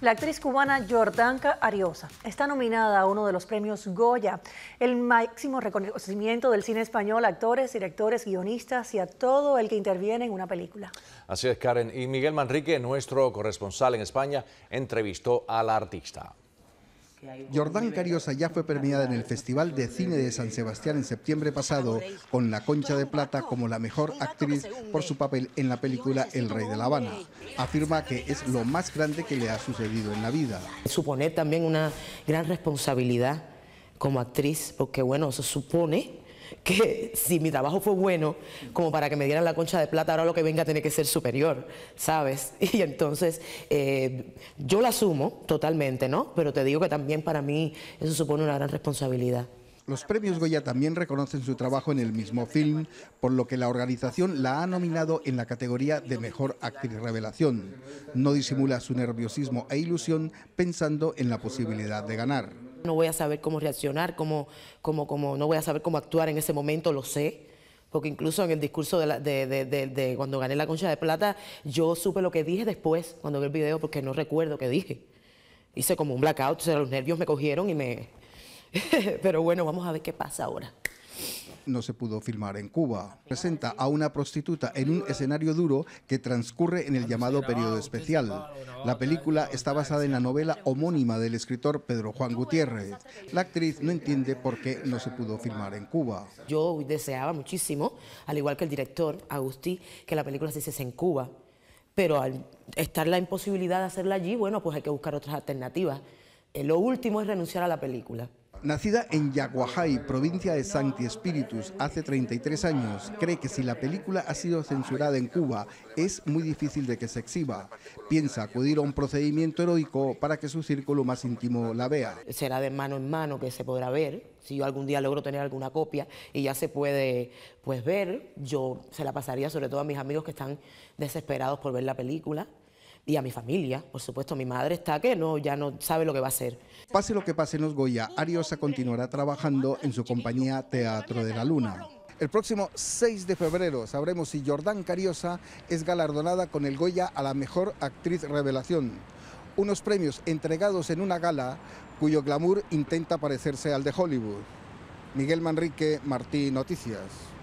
La actriz cubana Jordanka Ariosa está nominada a uno de los premios Goya, el máximo reconocimiento del cine español a actores, directores, guionistas y a todo el que interviene en una película. Así es, Karen. Y Miguel Manrique, nuestro corresponsal en España, entrevistó al artista. Jordán Cariosa ya fue premiada en el Festival de Cine de San Sebastián en septiembre pasado con la Concha de Plata como la mejor actriz por su papel en la película El Rey de la Habana. Afirma que es lo más grande que le ha sucedido en la vida. Supone también una gran responsabilidad como actriz, porque bueno, se supone que si mi trabajo fue bueno, como para que me dieran la concha de plata, ahora lo que venga tiene que ser superior, ¿sabes? Y entonces eh, yo la asumo totalmente, ¿no? Pero te digo que también para mí eso supone una gran responsabilidad. Los premios Goya también reconocen su trabajo en el mismo film, por lo que la organización la ha nominado en la categoría de Mejor Actriz Revelación. No disimula su nerviosismo e ilusión pensando en la posibilidad de ganar. No voy a saber cómo reaccionar, cómo, cómo, cómo, no voy a saber cómo actuar en ese momento, lo sé. Porque incluso en el discurso de, de, de, cuando gané la concha de plata, yo supe lo que dije después, cuando vi el video, porque no recuerdo qué dije. Hice como un blackout, o sea, los nervios me cogieron y me... Pero bueno, vamos a ver qué pasa ahora no se pudo filmar en Cuba. Presenta a una prostituta en un escenario duro que transcurre en el llamado periodo especial. La película está basada en la novela homónima del escritor Pedro Juan Gutiérrez. La actriz no entiende por qué no se pudo filmar en Cuba. Yo deseaba muchísimo, al igual que el director Agustí, que la película se hiciese en Cuba, pero al estar la imposibilidad de hacerla allí, bueno, pues hay que buscar otras alternativas. Eh, lo último es renunciar a la película. Nacida en Yaguajay, provincia de Santi Espíritus, hace 33 años, cree que si la película ha sido censurada en Cuba, es muy difícil de que se exhiba. Piensa acudir a un procedimiento heroico para que su círculo más íntimo la vea. Será de mano en mano que se podrá ver. Si yo algún día logro tener alguna copia y ya se puede pues, ver, yo se la pasaría sobre todo a mis amigos que están desesperados por ver la película y a mi familia, por supuesto, mi madre está que no, ya no sabe lo que va a ser. Pase lo que pase en los Goya, Ariosa continuará trabajando en su compañía Teatro de la Luna. El próximo 6 de febrero sabremos si Jordán Cariosa es galardonada con el Goya a la mejor actriz revelación, unos premios entregados en una gala cuyo glamour intenta parecerse al de Hollywood. Miguel Manrique, Martí Noticias.